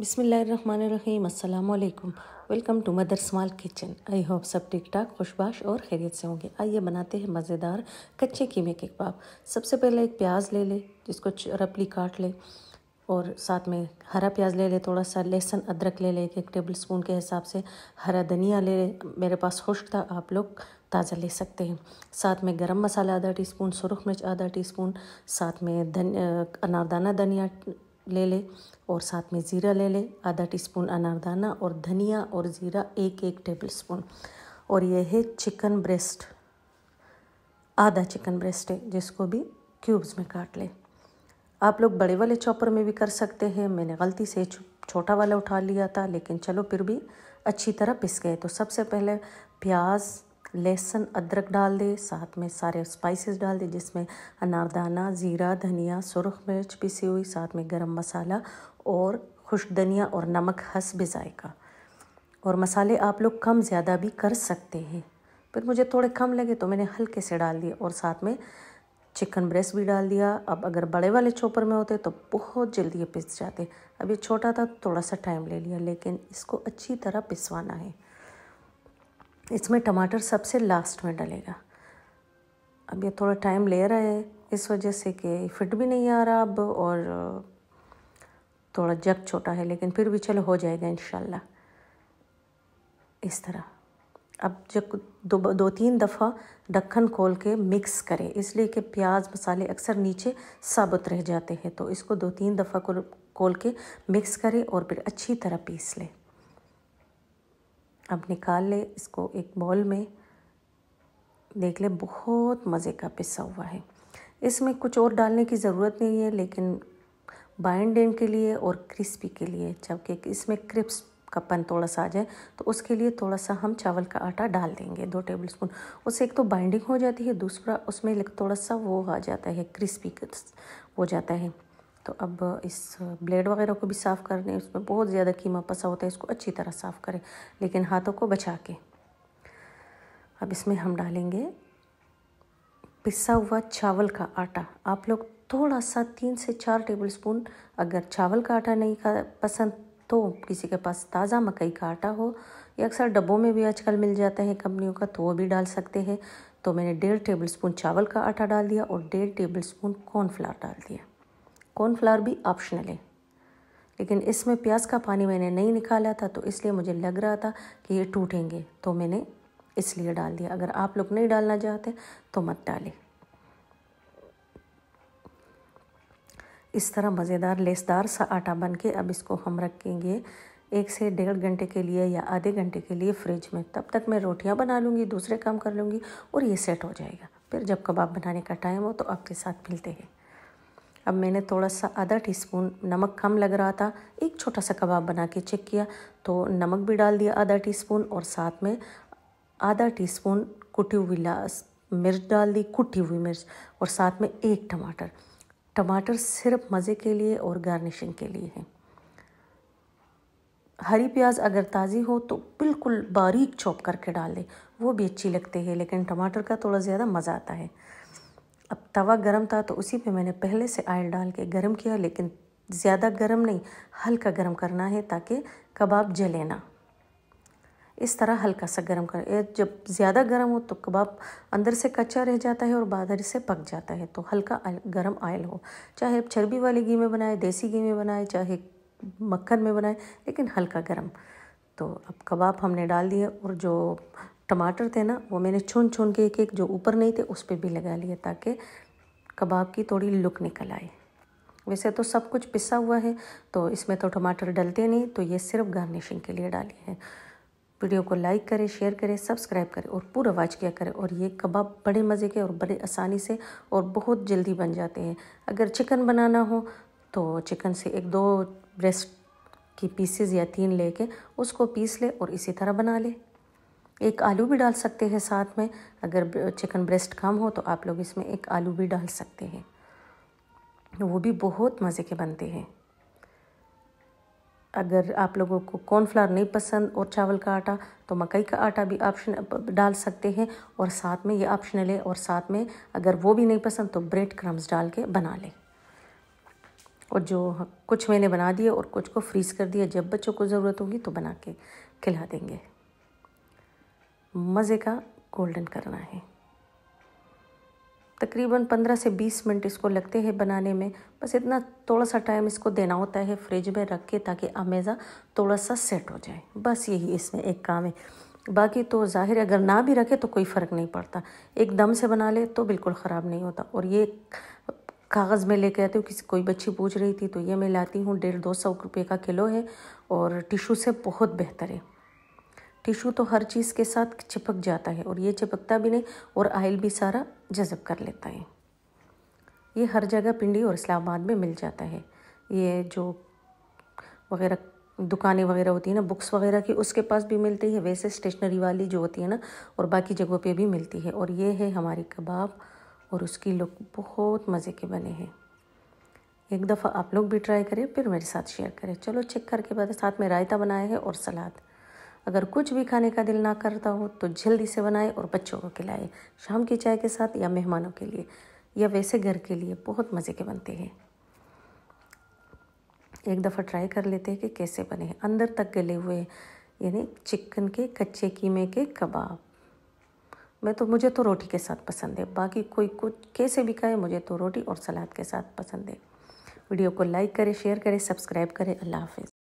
बिसमीम अल्लाम welcome to mother small kitchen I hope सब ठीक ठाक खुशबाश और खैरियत से होंगे आइए बनाते हैं मज़ेदार कच्चे कीमे के कबाब सबसे पहले एक प्याज ले ले जिसको रपली काट ले और साथ में हरा प्याज ले ले थोड़ा सा लहसुन अदरक ले ले एक टेबल स्पून के हिसाब से हरा धनिया ले ले मेरे पास खुश्क था आप लोग ताज़ा ले सकते हैं साथ में गरम मसाला आधा टीस्पून सुरख मिर्च आधा टीस्पून साथ में धन अनारदाना धनिया ले ले और साथ में ज़ीरा ले ले आधा टीस्पून अनारदाना और धनिया और ज़ीरा एक एक टेबल स्पून और यह है चिकन ब्रेस्ट आधा चिकन ब्रेस्ट है जिसको भी क्यूब्स में काट लें आप लोग बड़े वाले चॉपर में भी कर सकते हैं मैंने गलती से छोटा वाला उठा लिया था लेकिन चलो फिर भी अच्छी तरह पिस गए तो सबसे पहले प्याज लहसुन अदरक डाल दे साथ में सारे स्पाइसेस डाल दे जिसमें अनारदाना ज़ीरा धनिया सुरख मिर्च पिसी हुई साथ में गरम मसाला और खुश धनिया और नमक हंसब भी और मसाले आप लोग कम ज़्यादा भी कर सकते हैं फिर मुझे थोड़े कम लगे तो मैंने हल्के से डाल दिए और साथ में चिकन ब्रेस्ट भी डाल दिया अब अगर बड़े वाले चोपर में होते तो बहुत जल्दी ये पिस जाते अब ये छोटा था तो थोड़ा सा टाइम ले लिया लेकिन इसको अच्छी तरह पिसवाना है इसमें टमाटर सबसे लास्ट में डलेगा अब ये थोड़ा टाइम ले रहा है इस वजह से कि फिट भी नहीं आ रहा अब और थोड़ा जग छोटा है लेकिन फिर भी चलो हो जाएगा इन इस तरह अब जब दो दो तीन दफ़ा ढक्कन खोल के मिक्स करें इसलिए कि प्याज मसाले अक्सर नीचे साबुत रह जाते हैं तो इसको दो तीन दफ़ा खोल के मिक्स करें और फिर अच्छी तरह पीस लें अब निकाल ले इसको एक बॉल में देख ले बहुत मज़े का पिसा हुआ है इसमें कुछ और डालने की ज़रूरत नहीं है लेकिन बाइंड के लिए और क्रिस्पी के लिए जबकि इसमें क्रिप्स का पन थोड़ा सा आ जाए तो उसके लिए थोड़ा सा हम चावल का आटा डाल देंगे दो टेबल स्पून उससे एक तो बाइंडिंग हो जाती है दूसरा उसमें थोड़ा सा वो आ जाता है क्रिस्पी हो जाता है तो अब इस ब्लेड वगैरह को भी साफ़ कर लें उसमें बहुत ज़्यादा कीमा पसा होता है इसको अच्छी तरह साफ़ करें लेकिन हाथों को बचा के अब इसमें हम डालेंगे पिसा हुआ चावल का आटा आप लोग थोड़ा सा तीन से चार टेबल स्पून अगर चावल का आटा नहीं खा पसंद तो किसी के पास ताज़ा मकई का आटा हो या अक्सर डब्बों में भी आजकल मिल जाता है कंपनियों का तो वो भी डाल सकते हैं तो मैंने डेढ़ टेबल स्पून चावल का आटा डाल दिया और डेढ़ टेबल स्पून कॉर्नफ्लावर डाल दिया कॉर्नफ्लावर भी ऑप्शनल है लेकिन इसमें प्याज का पानी मैंने नहीं निकाला था तो इसलिए मुझे लग रहा था कि ये टूटेंगे तो मैंने इसलिए डाल दिया अगर आप लोग नहीं डालना चाहते तो मत डालें इस तरह मज़ेदार लेसदार सा आटा बन के अब इसको हम रखेंगे एक से डेढ़ घंटे के लिए या आधे घंटे के लिए फ्रिज में तब तक मैं रोटियां बना लूँगी दूसरे काम कर लूँगी और ये सेट हो जाएगा फिर जब कबाब बनाने का टाइम हो तो आपके साथ मिलते हैं अब मैंने थोड़ा सा आधा टीस्पून नमक कम लग रहा था एक छोटा सा कबाब बना के चेक किया तो नमक भी डाल दिया आधा टीस्पून और साथ में आधा टीस्पून कुटी हुई मिर्च डाल दी कुटी हुई मिर्च और साथ में एक टमाटर टमाटर सिर्फ मज़े के लिए और गार्निशिंग के लिए है हरी प्याज अगर ताज़ी हो तो बिल्कुल बारीक चॉप करके डाल दें वो भी अच्छी लगती है लेकिन टमाटर का थोड़ा ज़्यादा मज़ा आता है अब तवा गर्म था तो उसी पे मैंने पहले से आयल डाल के गर्म किया लेकिन ज़्यादा गर्म नहीं हल्का गर्म करना है ताकि कबाब जले ना इस तरह हल्का सा गर्म कर जब ज़्यादा गर्म हो तो कबाब अंदर से कच्चा रह जाता है और बाहर से पक जाता है तो हल्का गर्म आयल हो चाहे आप चर्बी वाले घी में बनाए देसी घी में बनाए चाहे मक्खन में बनाए लेकिन हल्का गर्म तो अब कबाब हमने डाल दिए और जो टमाटर थे ना वो मैंने छून छून के एक एक जो ऊपर नहीं थे उस पर भी लगा लिए ताकि कबाब की थोड़ी लुक निकल आए वैसे तो सब कुछ पिसा हुआ है तो इसमें तो टमाटर डलते नहीं तो ये सिर्फ गार्निशिंग के लिए डाली है वीडियो को लाइक करें शेयर करें सब्सक्राइब करें और पूरा वॉच किया करें और ये कबाब बड़े मज़े के और बड़े आसानी से और बहुत जल्दी बन जाते हैं अगर चिकन बनाना हो तो चिकन से एक दो ब्रेस्ट की पीसेस या तीन लेके उसको पीस ले और इसी तरह बना ले एक आलू भी डाल सकते हैं साथ में अगर चिकन ब्रेस्ट कम हो तो आप लोग इसमें एक आलू भी डाल सकते हैं वो भी बहुत मज़े के बनते हैं अगर आप लोगों को कॉर्नफ्लावर नहीं पसंद और चावल का आटा तो मकई का आटा भी ऑप्शन डाल सकते हैं और साथ में ये ऑप्शन है और साथ में अगर वो भी नहीं पसंद तो ब्रेड क्रम्स डाल के बना लें और जो कुछ मैंने बना दिए और कुछ को फ्रीज़ कर दिया जब बच्चों को ज़रूरत होगी तो बना के खिला देंगे मज़े का गोल्डन करना है तकरीबन 15 से 20 मिनट इसको लगते हैं बनाने में बस इतना थोड़ा सा टाइम इसको देना होता है फ्रिज में रख के ताकि अमेज़ा थोड़ा सा सेट हो जाए बस यही इसमें एक काम है बाकी तो ज़ाहिर अगर ना भी रखे तो कोई फ़र्क नहीं पड़ता एक दम से बना ले तो बिल्कुल ख़राब नहीं होता और ये कागज़ में लेके आते हो किसी कोई बच्ची पूछ रही थी तो ये मैं लाती हूँ डेढ़ दो सौ रुपये का किलो है और टिशू से बहुत बेहतर है टिशू तो हर चीज़ के साथ चिपक जाता है और ये चिपकता भी नहीं और आयल भी सारा जज़ब कर लेता है ये हर जगह पिंडी और इस्लामाबाद में मिल जाता है ये जो वगैरह दुकानें वगैरह होती है ना बुक्स वगैरह की उसके पास भी मिलती है वैसे स्टेशनरी वाली जो होती है ना और बाकी जगहों पे भी मिलती है और ये है हमारी कबाब और उसकी लुक बहुत मज़े के बने हैं एक दफ़ा आप लोग भी ट्राई करें फिर मेरे साथ शेयर करें चलो चेक करके बाद साथ में रायता बनाया है और सलाद अगर कुछ भी खाने का दिल ना करता हो तो जल्दी से बनाए और बच्चों को खिलाए शाम की चाय के साथ या मेहमानों के लिए या वैसे घर के लिए बहुत मज़े के बनते हैं एक दफ़ा ट्राई कर लेते हैं कि कैसे बने हैं अंदर तक गले हुए यानी चिकन के कच्चे कीमे के कबाब मैं तो मुझे तो रोटी के साथ पसंद है बाकी कोई कुछ कैसे भी खाए मुझे तो रोटी और सलाद के साथ पसंद है वीडियो को लाइक करें शेयर करें सब्सक्राइब करें अल्लाह हाफिज़